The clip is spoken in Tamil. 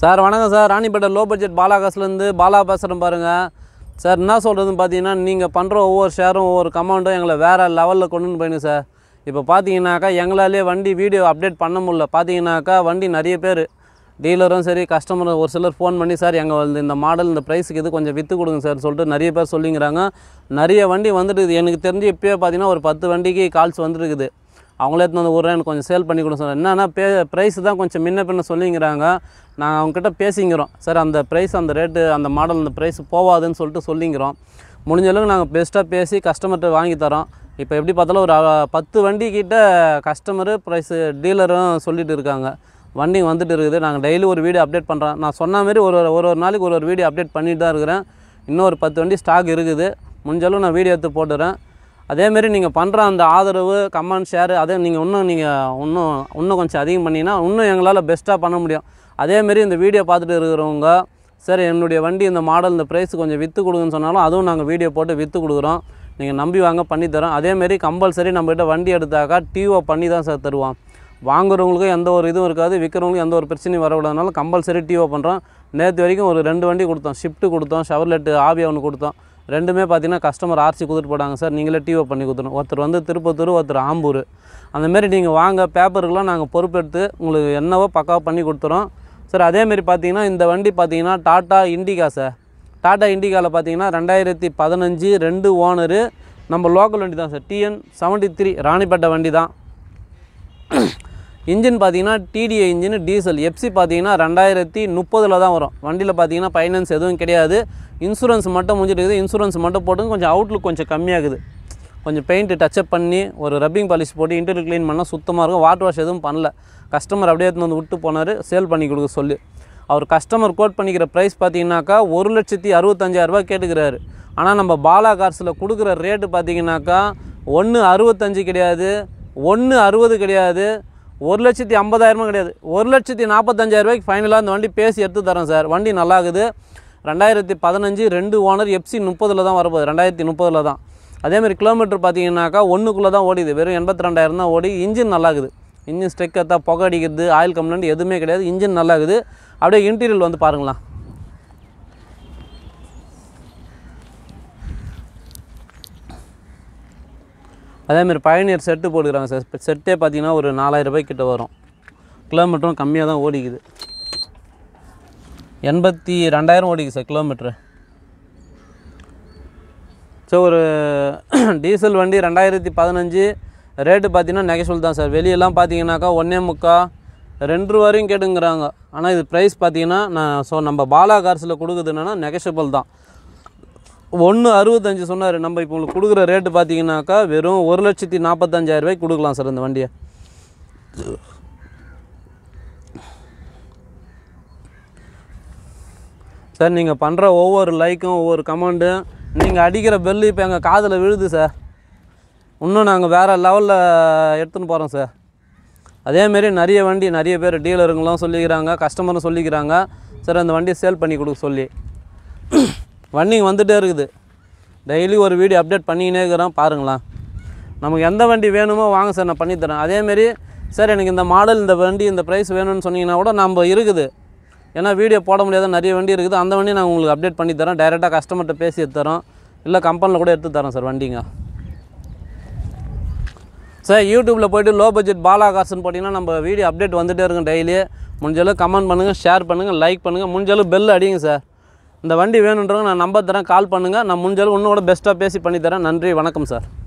சார் வணக்கம் சார் ராணிப்பேட்டை லோ பட்ஜெட் பாலாகாஸ்லேருந்து பாலா பேசுகிறேன் பாருங்கள் சார் என்ன சொல்கிறதுன்னு பார்த்தீங்கன்னா நீங்கள் பண்ணுற ஒவ்வொரு ஷேரும் ஒவ்வொரு கமெண்ட்டும் எங்களை வேறு லெவலில் கொண்டுன்னு போயிடுங்க சார் இப்போ பார்த்தீங்கன்னாக்கா எங்களாலே வண்டி வீடியோ அப்டேட் பண்ண முடில பார்த்தீங்கன்னாக்கா வண்டி நிறைய பேர் டீலரும் சரி கஸ்டமரும் ஒரு சிலர் ஃபோன் பண்ணி சார் எங்கள் இந்த மாடல் இந்த ப்ரைஸுக்கு இது கொஞ்சம் விற்று கொடுங்க சார் சொல்லிட்டு நிறைய பேர் சொல்லிங்கிறாங்க நிறைய வண்டி வந்துட்டு எனக்கு தெரிஞ்சு இப்போயே பார்த்தீங்கன்னா ஒரு பத்து வண்டிக்கு கால்ஸ் வந்துருக்குது அவங்களே எடுத்து வந்து விட்றேன் எனக்கு கொஞ்சம் சேல் பண்ணி கொடுங்க சார் என்னென்னா பே ப்ரைஸ் தான் கொஞ்சம் முன்ன பின்ன சொல்லிங்கிறாங்க நாங்கள் அவங்ககிட்ட பேசிங்கிறோம் சார் அந்த ப்ரைஸ் அந்த ரேட்டு அந்த மாடல் அந்த ப்ரைஸ் போவாதுன்னு சொல்லிட்டு சொல்லிங்கிறோம் முடிஞ்சளவுக்கு நாங்கள் பெஸ்ட்டாக பேசி கஸ்டமர்கிட்ட வாங்கி தரோம் இப்போ எப்படி பார்த்தாலும் ஒரு பத்து வண்டிக்கிட்ட கஸ்டமரு ப்ரைஸு டீலரும் சொல்லிகிட்டு இருக்காங்க வண்டி வந்துட்டு இருக்குது நாங்கள் டெய்லி ஒரு வீடியோ அப்டேட் பண்ணுறோம் நான் சொன்ன மாதிரி ஒரு ஒரு ஒரு நாளைக்கு ஒரு ஒரு வீடியோ அப்டேட் பண்ணிட்டு தான் இருக்கிறேன் இன்னும் ஒரு பத்து வண்டி ஸ்டாக் இருக்குது முடிஞ்சளவு நான் வீடியோ எடுத்து போட்டுறேன் அதேமாரி நீங்கள் பண்ணுற அந்த ஆதரவு கமெண்ட் ஷேரு அதே நீங்கள் இன்னும் நீங்கள் இன்னும் இன்னும் கொஞ்சம் அதிகம் பண்ணிங்கன்னா இன்னும் எங்களால் பெஸ்ட்டாக பண்ண முடியும் அதேமாரி இந்த வீடியோ பார்த்துட்டு இருக்கிறவங்க சரி என்னுடைய வண்டி இந்த மாடல் இந்த ப்ரைஸ் கொஞ்சம் விற்று கொடுங்கன்னு சொன்னாலும் அதுவும் நாங்கள் வீடியோ போட்டு விற்று கொடுக்குறோம் நீங்கள் நம்பி வாங்க பண்ணித்தரோம் அதேமாரி கம்பல்சரி நம்மகிட்ட வண்டி எடுத்தாக்கா டிஓ பண்ணி தான் சார் தருவோம் வாங்குறவங்களுக்கும் எந்த ஒரு இதுவும் இருக்காது விற்கிறவங்களுக்கும் எந்த ஒரு பிரச்சனையும் வரவிடாதனால கம்பல்சரி டிஓ பண்ணுறோம் நேற்று வரைக்கும் ஒரு ரெண்டு வண்டி கொடுத்தோம் ஷிஃப்ட்டு கொடுத்தோம் ஷவர்லெட்டு ஆவியா ஒன்று கொடுத்தோம் ரெண்டுமே பார்த்தீங்கன்னா கஸ்டமர் ஆர்சி கொடுத்துட்டு போடாங்க சார் நீங்களே டிஓ பண்ணி கொடுத்துரும் ஒருத்தர் வந்து திருப்பத்தூர் ஒருத்தர் ஆம்பூர் அந்தமாரி நீங்கள் வாங்க பேப்பருக்கெலாம் நாங்கள் பொறுப்பெடுத்து உங்களுக்கு என்னவோ பக்காவாக பண்ணி கொடுத்துறோம் சார் அதேமாரி பார்த்தீங்கன்னா இந்த வண்டி பார்த்தீங்கன்னா டாட்டா இண்டிகா சார் டாட்டா இண்டிகாவில் பார்த்தீங்கன்னா ரெண்டாயிரத்தி பதினஞ்சு ரெண்டு ஓனரு நம்ம லோக்கல் வண்டி தான் sir TN seventy three Ranipet வண்டி தான் இன்ஜின் பார்த்தீங்கன்னா டிடிஐ இன்ஜின் டீசல் எஃப்சி பார்த்தீங்கன்னா ரெண்டாயிரத்தி முப்பதில் தான் வரும் வண்டியில் பார்த்தீங்கன்னா ஃபைனான்ஸ் எதுவும் கிடையாது இன்சூரன்ஸ் மட்டும் முடிஞ்சிட்டு இன்சூரன்ஸ் மட்டும் போட்டு கொஞ்சம் அவுட்லுக் கொஞ்சம் கம்மியாகுது கொஞ்சம் பெயிண்ட்டு டச்சப் பண்ணி ஒரு ரப்பிங் பாலிஷ் போட்டு இன்டர் க்ளீன் பண்ணால் சுத்தமாக இருக்கும் வாட்டர் வாஷ் எதுவும் பண்ணல கஸ்டமர் அப்படியே எடுத்துன்னு வந்து விட்டு போனார் சேல் பண்ணி கொடுக்க சொல்லி அவர் கஸ்டமர் கோட் பண்ணிக்கிற ப்ரைஸ் பார்த்தீங்கன்னாக்கா ஒரு லட்சத்தி அறுபத்தஞ்சாயிரரூபா கேட்டுக்கிறாரு ஆனால் நம்ம பாலா கார்ஸில் கொடுக்குற ரேட்டு பார்த்தீங்கன்னாக்கா ஒன்று அறுபத்தஞ்சு கிடையாது ஒன்று அறுபது கிடையாது ஒரு லட்சத்தி ஐம்பதாயிரமும் கிடையாது ஒரு லட்சத்தி நாற்பத்தஞ்சாயிரரூபாய்க்கு ஃபைனலாக அந்த வண்டி பேசி எடுத்து தரோம் சார் வண்டி நல்லாகுது ரெண்டாயிரத்தி பதினஞ்சு ரெண்டு ஓனர் எஃப்சி முப்பதில் தான் வரப்போகுது ரெண்டாயிரத்தி முப்பதில் தான் அதேமாதிரி கிலோமீட்டர் பார்த்தீங்கன்னாக்கா ஒன்றுக்குள்ளே தான் ஓடிது வெறும் எண்பத்தி ரெண்டாயிரம் தான் ஓடி இன்ஜின் நல்லாகுது இன்ஜின் எத்தா புகை அடிக்கிறது ஆயில் கம்ப்ளைண்ட் எதுவுமே கிடையாது இன்ஜின் நல்லாகுது அப்படியே இன்டீரியல் வந்து பாருங்களேன் அதேமாதிரி பயணியர் செட்டு போட்டுக்கிறாங்க சார் செட்டே பார்த்தீங்கன்னா ஒரு நாலாயிரம் ரூபாய்க்கிட்ட வரும் கிலோமீட்டரும் கம்மியாக தான் ஓடிக்குது எண்பத்தி ரெண்டாயிரம் ஓடிக்கு சார் கிலோமீட்ரு சார் ஒரு டீசல் வண்டி ரெண்டாயிரத்தி பதினஞ்சு ரேட்டு பார்த்தீங்கன்னா நெகசல் தான் சார் வெளியெல்லாம் பார்த்தீங்கன்னாக்கா ஒன்றே முக்கா ரெண்டு ரூபாயும் வரையும் கேட்டுங்கிறாங்க ஆனால் இது ப்ரைஸ் பார்த்தீங்கன்னா நான் ஸோ நம்ம பாலா கார்ஸில் என்னென்னா நெகசபிள் தான் ஒன்று அறுபத்தஞ்சு சொன்னார் நம்ம இப்போ உங்களுக்கு கொடுக்குற ரேட்டு பார்த்தீங்கன்னாக்கா வெறும் ஒரு லட்சத்தி நாற்பத்தஞ்சாயிரரூபாய்க்கு கொடுக்கலாம் சார் இந்த வண்டியை சார் நீங்கள் பண்ணுற ஒவ்வொரு லைக்கும் ஒவ்வொரு கமெண்ட்டும் நீங்கள் அடிக்கிற பெல்லு இப்போ எங்கள் காதில் விழுது சார் இன்னும் நாங்கள் வேறு லெவலில் எடுத்துன்னு போகிறோம் சார் அதேமாரி நிறைய வண்டி நிறைய பேர் டீலருங்களும் சொல்லிக்கிறாங்க கஸ்டமரும் சொல்லிக்கிறாங்க சார் அந்த வண்டியை சேல் பண்ணி கொடுக்க சொல்லி வண்டிங்க வந்துகிட்டே இருக்குது டெய்லி ஒரு வீடியோ அப்டேட் பண்ணிக்கினே இருக்கிறோம் பாருங்களேன் நமக்கு எந்த வண்டி வேணுமோ வாங்க சார் நான் பண்ணித்தரேன் அதேமாரி சார் எனக்கு இந்த மாடல் இந்த வண்டி இந்த ப்ரைஸ் வேணும்னு சொன்னீங்கன்னா கூட நம்ம இருக்குது ஏன்னா வீடியோ போட முடியாத நிறைய வண்டி இருக்குது அந்த வண்டி நாங்கள் உங்களுக்கு அப்டேட் பண்ணி தரோம் டைரெக்டாக கஸ்டமர்கிட்ட பேசி தரோம் இல்லை கம்பெனியில் கூட எடுத்து தரோம் சார் வண்டிங்க சார் யூடியூப்பில் போய்ட்டு லோ பட்ஜெட் பாலா காசுன்னு போட்டிங்கன்னா நம்ம வீடியோ அப்டேட் வந்துகிட்டே இருக்கும் டெய்லி முடிஞ்சளவு கமெண்ட் பண்ணுங்கள் ஷேர் பண்ணுங்கள் லைக் பண்ணுங்கள் முடிஞ்சளவு பெல் அடிங்க சார் இந்த வண்டி வேணுன்றவங்க நான் நம்பர் தரேன் கால் பண்ணுங்கள் நான் முடிஞ்சளவு இன்னும் கூட பெஸ்ட்டாக பேசி பண்ணித்தரேன் நன்றி வணக்கம் சார்